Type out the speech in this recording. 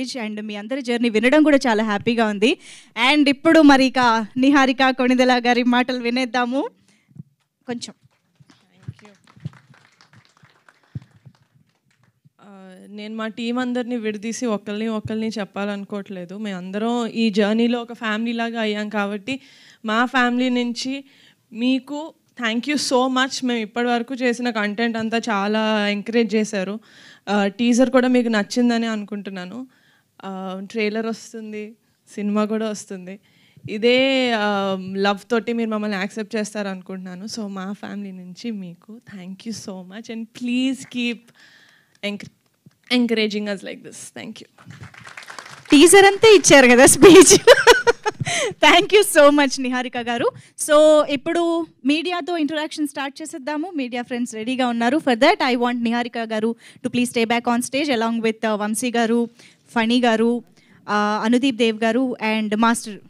age and మీ అందరి journey వినడం కూడా చాలా హ్యాపీగా ఉంది అండ్ ఇప్పుడు మరి ఇక నిహారిక కొణిదెల గారి మాటలు వినేద్దాము కొంచెం uh, నేను మా టీం అందరినీ విడదీసి ఒకరిని ఒకరిని చెప్పాలనుకోవట్లేదు మేమందరం ఈ జర్నీలో ఒక ఫ్యామిలీ లాగా అయ్యాం కాబట్టి మా ఫ్యామిలీ నుంచి మీకు థ్యాంక్ యూ సో మచ్ మేము ఇప్పటి వరకు చేసిన కంటెంట్ అంతా చాలా ఎంకరేజ్ చేశారు టీజర్ uh, కూడా మీకు నచ్చిందని అనుకుంటున్నాను ట్రైలర్ వస్తుంది సినిమా కూడా వస్తుంది ఇదే లవ్ తోటి మీరు మమ్మల్ని యాక్సెప్ట్ చేస్తారు అనుకుంటున్నాను సో మా ఫ్యామిలీ నుంచి మీకు thank you so much and please keep encouraging us like this thank you teaser అంతే ఇచ్చారు కదా speech thank you so much Niharika garu so ఇప్పుడు మీడియాతో ఇంటరాక్షన్ స్టార్ట్ చేసేద్దాము మీడియా ఫ్రెండ్స్ రెడీగా ఉన్నారు for that I want Niharika garu to please stay back on stage along with Vamshi garu Phani గారు అనుదీప్ దేవ్ గారు అండ్ మాస్టర్